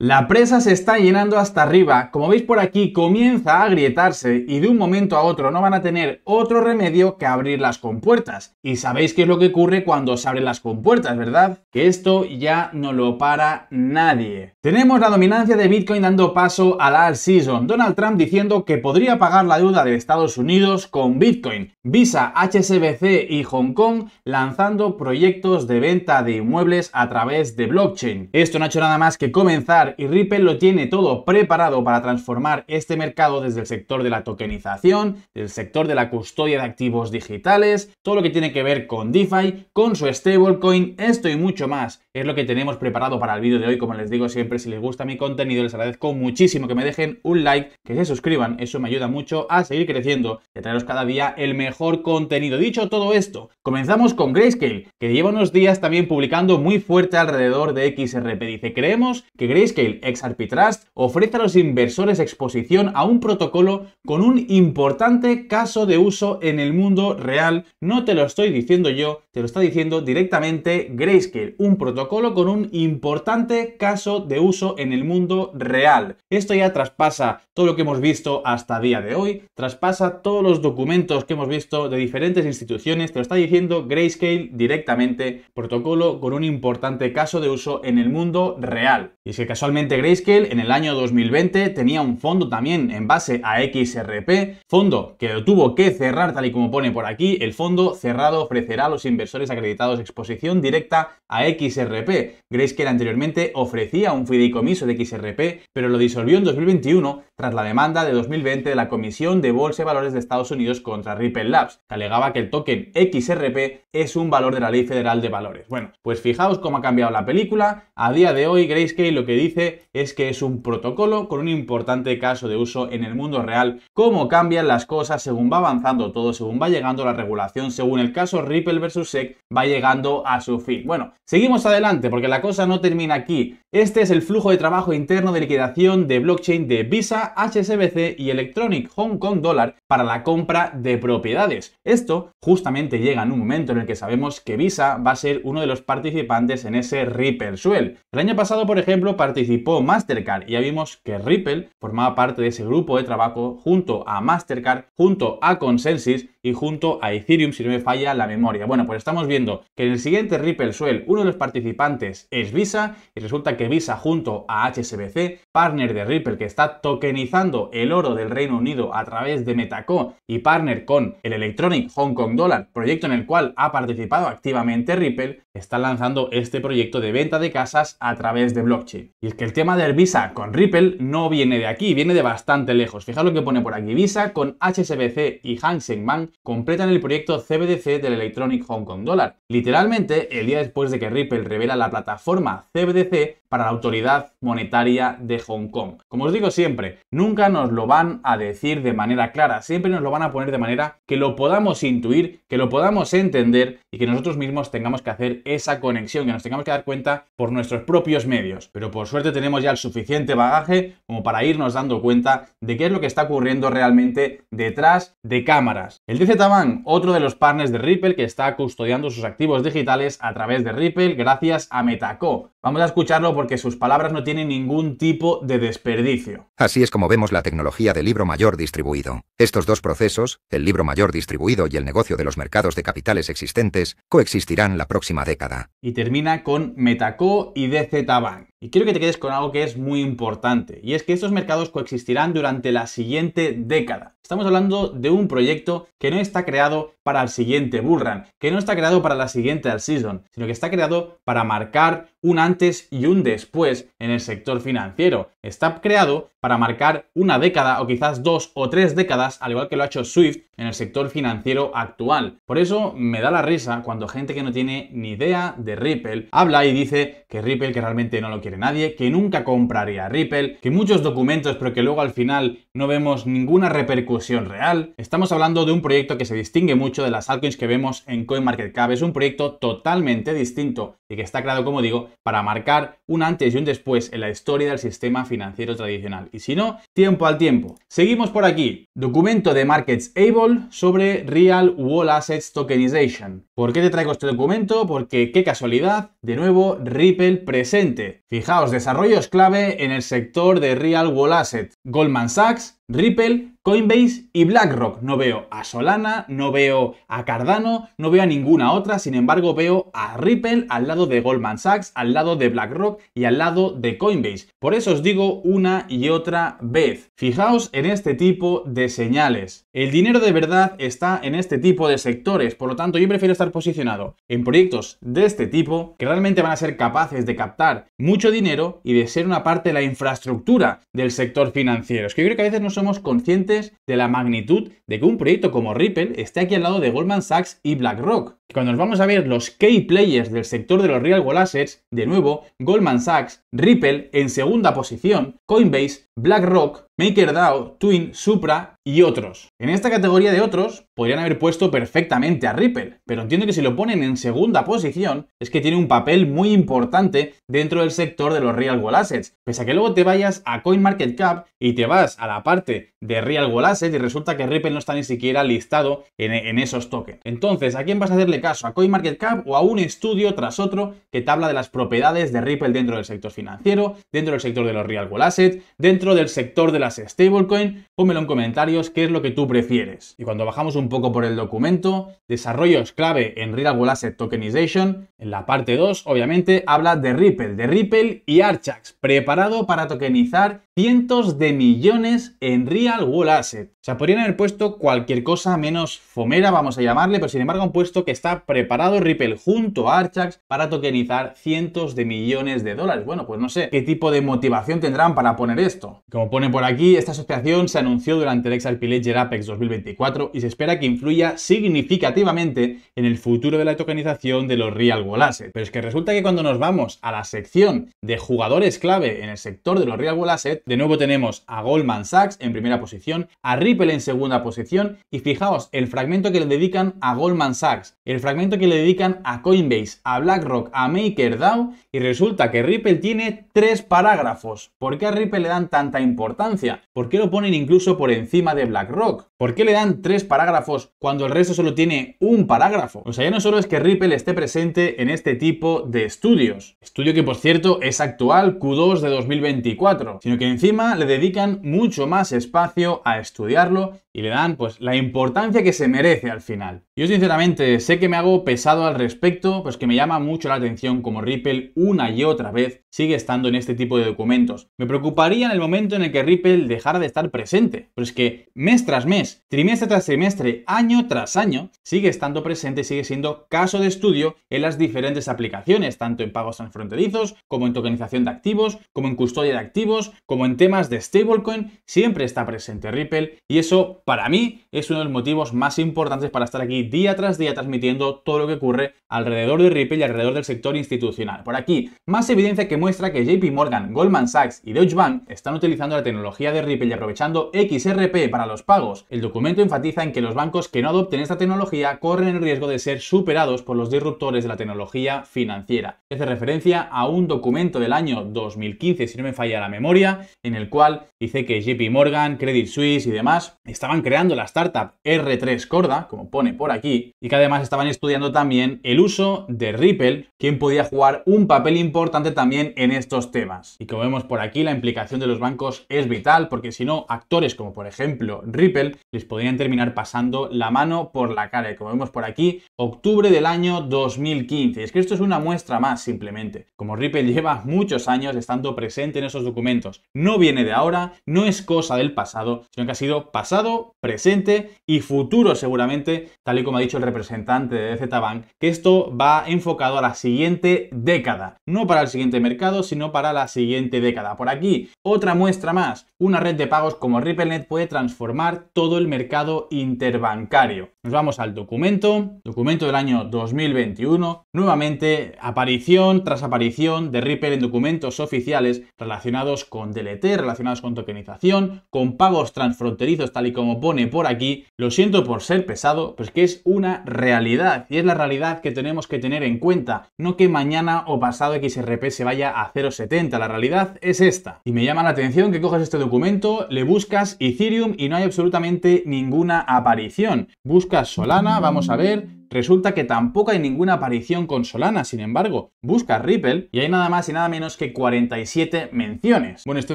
La presa se está llenando hasta arriba, como veis por aquí comienza a agrietarse y de un momento a otro no van a tener otro remedio que abrir las compuertas. Y sabéis qué es lo que ocurre cuando se abren las compuertas, ¿verdad? Que esto ya no lo para nadie. Tenemos la dominancia de Bitcoin dando paso a la season, Donald Trump diciendo que podría pagar la deuda de Estados Unidos con Bitcoin, Visa, HSBC y Hong Kong lanzando proyectos de venta de inmuebles a través de blockchain. Esto no ha hecho nada más que comenzar y Ripple lo tiene todo preparado para transformar este mercado desde el sector de la tokenización, del sector de la custodia de activos digitales, todo lo que tiene que ver con DeFi, con su stablecoin, esto y mucho más es lo que tenemos preparado para el vídeo de hoy. Como les digo siempre, si les gusta mi contenido, les agradezco muchísimo que me dejen un like, que se suscriban, eso me ayuda mucho a seguir creciendo y a traeros cada día el mejor contenido. Dicho todo esto, comenzamos con Grayscale, que lleva unos días también publicando muy fuerte alrededor de XRP. Dice, creemos que Grayscale ex Arbitrust ofrece a los inversores exposición a un protocolo con un importante caso de uso en el mundo real. No te lo estoy diciendo yo, te lo está diciendo directamente Grayscale, un protocolo con un importante caso de uso en el mundo real. Esto ya traspasa todo lo que hemos visto hasta día de hoy, traspasa todos los documentos que hemos visto de diferentes instituciones, te lo está diciendo Grayscale directamente, protocolo con un importante caso de uso en el mundo real. Y es que casualmente Actualmente Grayscale en el año 2020 tenía un fondo también en base a XRP, fondo que lo tuvo que cerrar tal y como pone por aquí, el fondo cerrado ofrecerá a los inversores acreditados exposición directa a XRP. Grayscale anteriormente ofrecía un fideicomiso de XRP, pero lo disolvió en 2021 tras la demanda de 2020 de la Comisión de Bolsa y Valores de Estados Unidos contra Ripple Labs, que alegaba que el token XRP es un valor de la Ley Federal de Valores. Bueno, pues fijaos cómo ha cambiado la película. A día de hoy Grayscale lo que dice es que es un protocolo con un importante caso de uso en el mundo real, cómo cambian las cosas según va avanzando todo, según va llegando la regulación, según el caso Ripple versus SEC va llegando a su fin. Bueno, seguimos adelante porque la cosa no termina aquí. Este es el flujo de trabajo interno de liquidación de blockchain de Visa, HSBC y Electronic Hong Kong Dollar para la compra de propiedades. Esto justamente llega en un momento en el que sabemos que Visa va a ser uno de los participantes en ese Ripple Swell. El año pasado, por ejemplo, participó participó Mastercard. Ya vimos que Ripple formaba parte de ese grupo de trabajo junto a Mastercard, junto a Consensys y junto a Ethereum si no me falla la memoria. Bueno, pues estamos viendo que en el siguiente Ripple swell uno de los participantes es Visa y resulta que Visa junto a HSBC, partner de Ripple que está tokenizando el oro del Reino Unido a través de Metaco y partner con el Electronic Hong Kong Dollar, proyecto en el cual ha participado activamente Ripple, está lanzando este proyecto de venta de casas a través de blockchain. Y es que el tema del Visa con Ripple no viene de aquí, viene de bastante lejos. Fijaos lo que pone por aquí. Visa con HSBC y Hang Seng completan el proyecto CBDC del Electronic Hong Kong Dollar. Literalmente, el día después de que Ripple revela la plataforma CBDC para la autoridad monetaria de Hong Kong. Como os digo siempre, nunca nos lo van a decir de manera clara, siempre nos lo van a poner de manera que lo podamos intuir, que lo podamos entender y que nosotros mismos tengamos que hacer esa conexión, que nos tengamos que dar cuenta por nuestros propios medios. Pero por suerte tenemos ya el suficiente bagaje como para irnos dando cuenta de qué es lo que está ocurriendo realmente detrás de cámaras. DZBank, otro de los partners de Ripple que está custodiando sus activos digitales a través de Ripple gracias a Metaco. Vamos a escucharlo porque sus palabras no tienen ningún tipo de desperdicio. Así es como vemos la tecnología del libro mayor distribuido. Estos dos procesos, el libro mayor distribuido y el negocio de los mercados de capitales existentes, coexistirán la próxima década. Y termina con Metaco y DZ Bank. Y quiero que te quedes con algo que es muy importante, y es que estos mercados coexistirán durante la siguiente década. Estamos hablando de un proyecto que no está creado para el siguiente bullrun, que no está creado para la siguiente al season, sino que está creado para marcar un antes y un después en el sector financiero. Está creado para marcar una década o quizás dos o tres décadas, al igual que lo ha hecho Swift en el sector financiero actual. Por eso me da la risa cuando gente que no tiene ni idea de Ripple habla y dice que Ripple que realmente no lo quiere nadie, que nunca compraría Ripple, que muchos documentos pero que luego al final no vemos ninguna repercusión real. Estamos hablando de un proyecto que se distingue mucho de las altcoins que vemos en CoinMarketCap. Es un proyecto totalmente distinto y que está creado, como digo, para marcar un antes y un después en la historia del sistema financiero tradicional. Y si no, tiempo al tiempo. Seguimos por aquí. Documento de Markets Able sobre Real Wall Assets Tokenization. ¿Por qué te traigo este documento? Porque qué casualidad, de nuevo, Ripple presente. Fijaos, desarrollos clave en el sector de Real Wall Assets. Goldman Sachs Yes Ripple, Coinbase y BlackRock. No veo a Solana, no veo a Cardano, no veo a ninguna otra, sin embargo veo a Ripple al lado de Goldman Sachs, al lado de BlackRock y al lado de Coinbase. Por eso os digo una y otra vez, fijaos en este tipo de señales. El dinero de verdad está en este tipo de sectores, por lo tanto yo prefiero estar posicionado en proyectos de este tipo que realmente van a ser capaces de captar mucho dinero y de ser una parte de la infraestructura del sector financiero. Es que yo creo que a veces no somos conscientes de la magnitud de que un proyecto como Ripple esté aquí al lado de Goldman Sachs y BlackRock. Cuando nos vamos a ver los key players del sector de los real world assets, de nuevo, Goldman Sachs, Ripple en segunda posición, Coinbase, BlackRock, MakerDAO, Twin, Supra y otros. En esta categoría de otros podrían haber puesto perfectamente a Ripple, pero entiendo que si lo ponen en segunda posición es que tiene un papel muy importante dentro del sector de los real world assets, pese a que luego te vayas a CoinMarketCap y te vas a la parte de real world assets y resulta que Ripple no está ni siquiera listado en, esos tokens. Entonces, ¿a quién vas a hacerle caso? ¿A CoinMarketCap o a un estudio tras otro que te habla de las propiedades de Ripple dentro del sector financiero, dentro del sector de los real world assets, dentro del sector de la stablecoin, ponmelo en comentarios qué es lo que tú prefieres. Y cuando bajamos un poco por el documento, desarrollos clave en Real Asset Tokenization, en la parte 2, obviamente, habla de Ripple, de Ripple y Archax, preparado para tokenizar cientos de millones en Real World Asset. O sea, podrían haber puesto cualquier cosa menos Fomera, vamos a llamarle, pero sin embargo un puesto que está preparado Ripple junto a Archax para tokenizar cientos de millones de dólares. Bueno, pues no sé qué tipo de motivación tendrán para poner esto. Como pone por aquí, esta asociación se anunció durante el Exalpillager Apex 2024 y se espera que influya significativamente en el futuro de la tokenización de los Real World Asset. Pero es que resulta que cuando nos vamos a la sección de jugadores clave en el sector de los Real World Asset, de nuevo tenemos a Goldman Sachs en primera posición, a Ripple en segunda posición y fijaos el fragmento que le dedican a Goldman Sachs, el fragmento que le dedican a Coinbase, a BlackRock, a MakerDAO y resulta que Ripple tiene tres parágrafos. ¿Por qué a Ripple le dan tanta importancia? ¿Por qué lo ponen incluso por encima de BlackRock? ¿Por qué le dan tres parágrafos cuando el resto solo tiene un parágrafo? O sea, ya no solo es que Ripple esté presente en este tipo de estudios, estudio que por cierto es actual Q2 de 2024, sino que en Encima le dedican mucho más espacio a estudiarlo y le dan pues la importancia que se merece al final. Yo sinceramente sé que me hago pesado al respecto, pues que me llama mucho la atención como Ripple una y otra vez sigue estando en este tipo de documentos. Me preocuparía en el momento en el que Ripple dejara de estar presente, pero que mes tras mes, trimestre tras trimestre, año tras año, sigue estando presente y sigue siendo caso de estudio en las diferentes aplicaciones, tanto en pagos transfronterizos, como en tokenización de activos, como en custodia de activos, como en en temas de stablecoin siempre está presente Ripple y eso para mí es uno de los motivos más importantes para estar aquí día tras día transmitiendo todo lo que ocurre alrededor de Ripple y alrededor del sector institucional. Por aquí, más evidencia que muestra que JP Morgan, Goldman Sachs y Deutsche Bank están utilizando la tecnología de Ripple y aprovechando XRP para los pagos. El documento enfatiza en que los bancos que no adopten esta tecnología corren el riesgo de ser superados por los disruptores de la tecnología financiera. Hace referencia a un documento del año 2015, si no me falla la memoria, en el cual dice que JP Morgan, Credit Suisse y demás estaban creando la startup R3 Corda, como pone por aquí, y que además estaban estudiando también el uso de Ripple, quien podía jugar un papel importante también en estos temas. Y como vemos por aquí, la implicación de los bancos es vital, porque si no, actores como por ejemplo Ripple les podrían terminar pasando la mano por la cara. Y como vemos por aquí, octubre del año 2015. Y es que esto es una muestra más simplemente. Como Ripple lleva muchos años estando presente en esos documentos, no viene de ahora, no es cosa del pasado, sino que ha sido pasado, presente y futuro seguramente, tal y como ha dicho el representante de ZBank, que esto va enfocado a la siguiente década, no para el siguiente mercado, sino para la siguiente década. Por aquí, otra muestra más, una red de pagos como RippleNet puede transformar todo el mercado interbancario. Nos vamos al documento, documento del año 2021, nuevamente aparición tras aparición de Ripple en documentos oficiales relacionados con relacionados con tokenización, con pagos transfronterizos tal y como pone por aquí. Lo siento por ser pesado, pues es que es una realidad y es la realidad que tenemos que tener en cuenta, no que mañana o pasado XRP se vaya a 0,70, la realidad es esta. Y me llama la atención que coges este documento, le buscas Ethereum y no hay absolutamente ninguna aparición. Buscas Solana, vamos a ver, resulta que tampoco hay ninguna aparición con Solana, sin embargo, busca Ripple y hay nada más y nada menos que 47 menciones. Bueno, este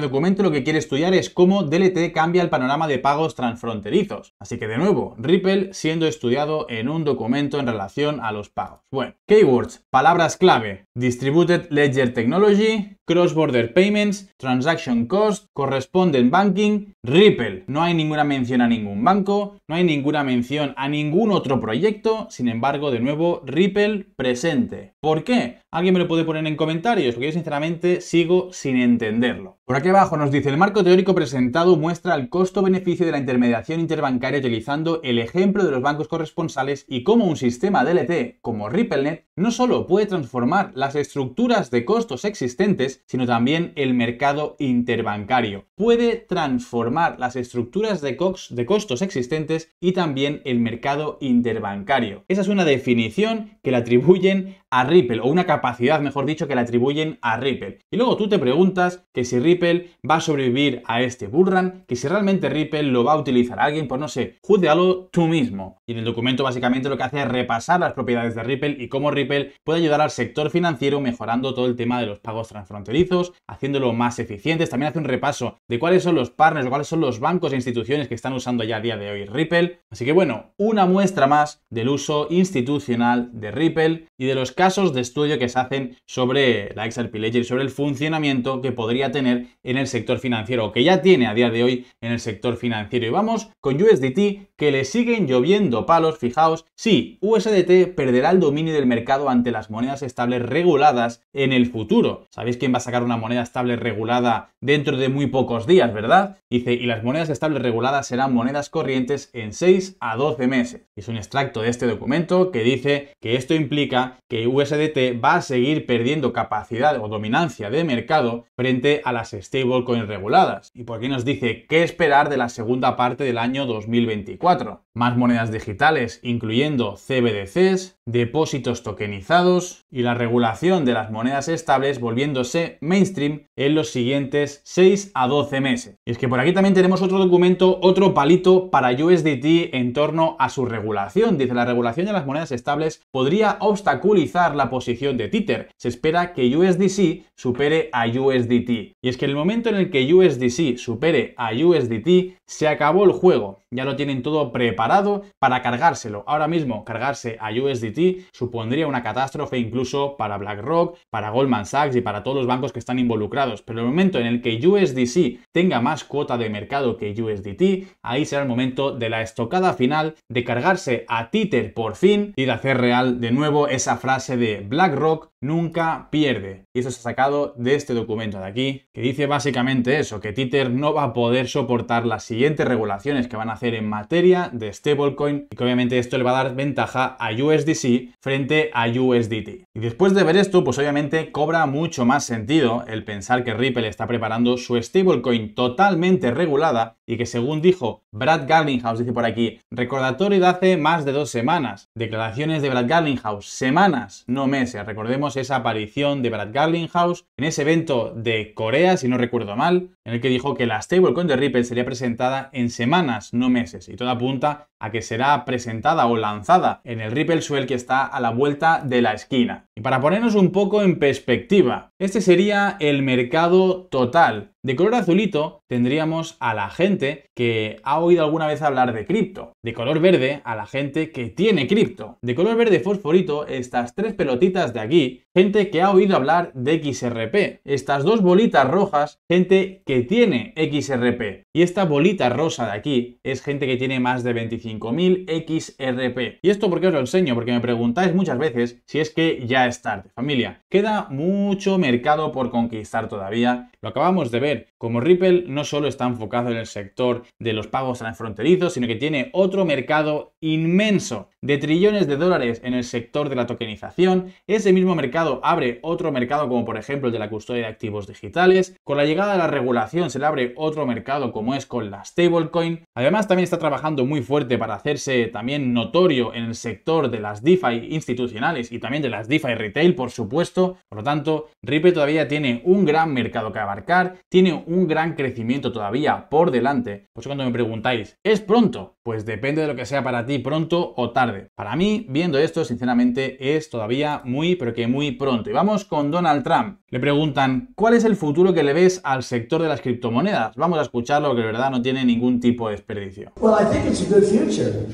documento lo que quiere estudiar es cómo DLT cambia el panorama de pagos transfronterizos. Así que de nuevo, Ripple siendo estudiado en un documento en relación a los pagos. Bueno, keywords, palabras clave, Distributed Ledger Technology, Cross Border Payments, Transaction Cost, Correspondent Banking, Ripple. No hay ninguna mención a ningún banco, no hay ninguna mención a ningún otro proyecto, sin embargo, de nuevo, Ripple presente. ¿Por qué? ¿Alguien me lo puede poner en comentarios? Porque yo sinceramente sigo sin entenderlo. Por aquí abajo nos dice, el marco teórico presentado muestra el costo-beneficio de la intermediación interbancaria utilizando el ejemplo de los bancos corresponsales y cómo un sistema DLT como RippleNet no solo puede transformar las estructuras de costos existentes, sino también el mercado interbancario. Puede transformar las estructuras de, costos existentes y también el mercado interbancario. Esa es una definición que le atribuyen a Ripple, o una capacidad, mejor dicho, que le atribuyen a Ripple. Y luego tú te preguntas que si Ripple Ripple va a sobrevivir a este bullrun, que si realmente Ripple lo va a utilizar alguien, pues no sé, juzgalo tú mismo. Y en el documento básicamente lo que hace es repasar las propiedades de Ripple y cómo Ripple puede ayudar al sector financiero mejorando todo el tema de los pagos transfronterizos, haciéndolo más eficientes. También hace un repaso de cuáles son los partners o cuáles son los bancos e instituciones que están usando ya a día de hoy Ripple. Así que bueno, una muestra más del uso institucional de Ripple y de los casos de estudio que se hacen sobre la XRP Ledger y sobre el funcionamiento que podría tener en el sector financiero, o que ya tiene a día de hoy en el sector financiero. Y vamos con USDT, que le siguen lloviendo palos, fijaos. Sí, USDT perderá el dominio del mercado ante las monedas estables reguladas en el futuro. ¿Sabéis quién va a sacar una moneda estable regulada dentro de muy pocos días, verdad? Dice, y las monedas estables reguladas serán monedas corrientes en 6 a 12 meses. Es un extracto de este documento que dice que esto implica que USDT va a seguir perdiendo capacidad o dominancia de mercado frente a las stablecoins reguladas. Y por aquí nos dice qué esperar de la segunda parte del año 2024. Más monedas digitales, incluyendo CBDCs, depósitos tokenizados y la regulación de las monedas estables volviéndose mainstream en los siguientes 6 a 12 meses. Y es que por aquí también tenemos otro documento, otro palito para USDT en torno a su regulación. Dice la regulación de las monedas estables podría obstaculizar la posición de Tether. Se espera que USDC supere a USDT. Y es que el momento en el que USDC supere a USDT se acabó el juego, ya lo tienen todo preparado para cargárselo. Ahora mismo cargarse a USDT supondría una catástrofe incluso para BlackRock, para Goldman Sachs y para todos los bancos que están involucrados. Pero el momento en el que USDC tenga más cuota de mercado que USDT, ahí será el momento de la estocada final de cargarse a Tether por fin y de hacer real de nuevo esa frase de BlackRock nunca pierde. Y eso se ha sacado de este documento de aquí, que dice básicamente eso, que Tether no va a poder soportar las siguientes regulaciones que van a hacer en materia de stablecoin y que obviamente esto le va a dar ventaja a USDC frente a USDT. Y después de ver esto, pues obviamente cobra mucho más sentido el pensar que Ripple está preparando su stablecoin totalmente regulada y que según dijo Brad Garlinghouse, dice por aquí, recordatorio de hace más de dos semanas, declaraciones de Brad Garlinghouse, semanas, no meses, recordemos esa aparición de Brad Garlinghouse en ese evento de Corea, si no recuerdo mal, en el que dijo que la stablecoin de Ripple sería presentada en semanas, no meses, y todo apunta a que será presentada o lanzada en el Ripple Swell que está a la vuelta de la esquina. Y para ponernos un poco en perspectiva, este sería el mercado total. De color azulito tendríamos a la gente que ha oído alguna vez hablar de cripto. De color verde a la gente que tiene cripto. De color verde fosforito estas tres pelotitas de aquí, gente que ha oído hablar de XRP. Estas dos bolitas rojas, gente que tiene XRP. Y esta bolita rosa de aquí es gente que tiene más de 25.000 XRP. Y esto porque os lo enseño, porque me preguntáis muchas veces si es que ya es tarde. Familia, queda mucho mercado por conquistar todavía. Lo acabamos de ver, como Ripple no solo está enfocado en el sector de los pagos transfronterizos, sino que tiene otro mercado inmenso de trillones de dólares en el sector de la tokenización. Ese mismo mercado abre otro mercado como por ejemplo el de la custodia de activos digitales. Con la llegada de la regulación se le abre otro mercado como es con la stablecoin. Además también está trabajando muy fuerte para hacerse también notorio en el sector de las DeFi institucionales y también de las DeFi retail, por supuesto. Por lo tanto, Ripple todavía tiene un gran mercado que abarcar, tiene un gran crecimiento todavía por delante. Por eso cuando me preguntáis, ¿es pronto? Pues depende de lo que sea para ti, pronto o tarde. Para mí, viendo esto, sinceramente, es todavía muy, pero que muy pronto. Y vamos con Donald Trump. Le preguntan, ¿cuál es el futuro que le ves al sector de las criptomonedas? Vamos a escucharlo que de verdad no tiene ningún tipo de desperdicio. Well, I think it's a good future.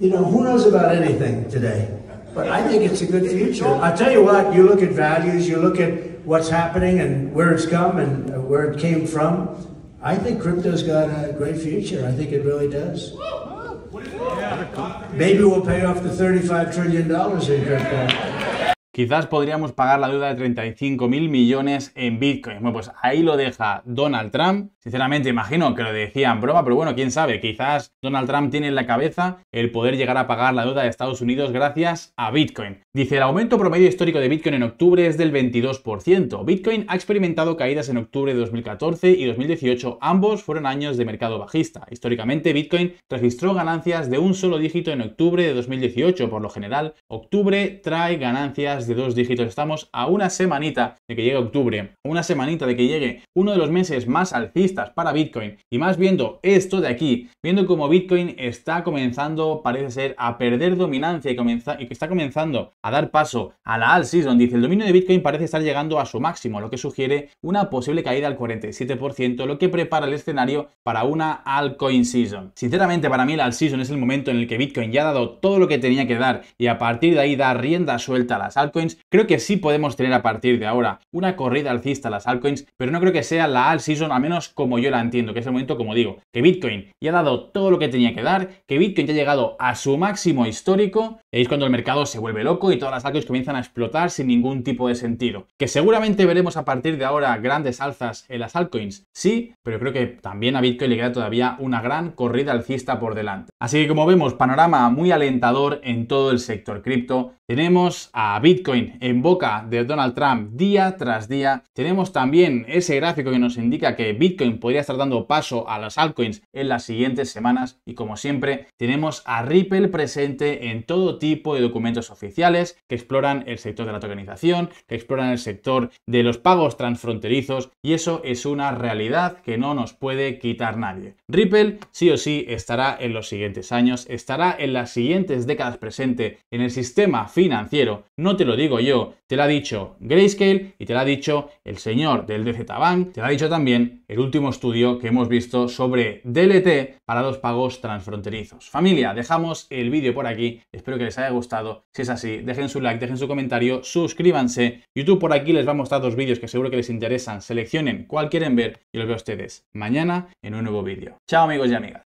You know, who knows about anything today? But I think it's a good future. i tell you what, you look at values, you look at what's happening and where it's come and where it came from. I think crypto's got a great future. I think it really does. Maybe we'll pay off the $35 trillion in crypto. quizás podríamos pagar la deuda de 35 mil millones en Bitcoin. Bueno, pues ahí lo deja Donald Trump. Sinceramente, imagino que lo decían en broma, pero bueno, quién sabe, quizás Donald Trump tiene en la cabeza el poder llegar a pagar la deuda de Estados Unidos gracias a Bitcoin. Dice, el aumento promedio histórico de Bitcoin en octubre es del 22%. Bitcoin ha experimentado caídas en octubre de 2014 y 2018. Ambos fueron años de mercado bajista. Históricamente, Bitcoin registró ganancias de un solo dígito en octubre de 2018. Por lo general, octubre trae ganancias de dos dígitos. Estamos a una semanita de que llegue octubre, una semanita de que llegue uno de los meses más alcistas para Bitcoin. Y más viendo esto de aquí, viendo cómo Bitcoin está comenzando, parece ser, a perder dominancia y, que está comenzando a dar paso a la alt season dice el dominio de Bitcoin parece estar llegando a su máximo, lo que sugiere una posible caída al 47%, lo que prepara el escenario para una altcoin season. Sinceramente, para mí la alt season es el momento en el que Bitcoin ya ha dado todo lo que tenía que dar y a partir de ahí da rienda suelta a las altcoins. Creo que sí podemos tener a partir de ahora una corrida alcista a las altcoins, pero no creo que sea la alt season, al menos como yo la entiendo, que es el momento, como digo, que Bitcoin ya ha dado todo lo que tenía que dar, que Bitcoin ya ha llegado a su máximo histórico, y es cuando el mercado se vuelve loco y todas las altcoins comienzan a explotar sin ningún tipo de sentido. Que seguramente veremos a partir de ahora grandes alzas en las altcoins, sí, pero creo que también a Bitcoin le queda todavía una gran corrida alcista por delante. Así que como vemos, panorama muy alentador en todo el sector cripto. Tenemos a Bitcoin en boca de Donald Trump día tras día. Tenemos también ese gráfico que nos indica que Bitcoin podría estar dando paso a las altcoins en las siguientes semanas. Y como siempre, tenemos a Ripple presente en todo tipo de documentos oficiales que exploran el sector de la tokenización, que exploran el sector de los pagos transfronterizos y eso es una realidad que no nos puede quitar nadie. Ripple sí o sí estará en los siguientes años, estará en las siguientes décadas presente en el sistema financiero. No te lo digo yo, te lo ha dicho Grayscale y te lo ha dicho el señor del DZ Bank, te lo ha dicho también el último estudio que hemos visto sobre DLT para los pagos transfronterizos. Familia, dejamos el vídeo por aquí, espero que les haya gustado. Si es así, dejen su like, dejen su comentario, suscríbanse. YouTube por aquí les va a mostrar dos vídeos que seguro que les interesan. Seleccionen cuál quieren ver y los veo a ustedes mañana en un nuevo vídeo. Chao amigos y amigas.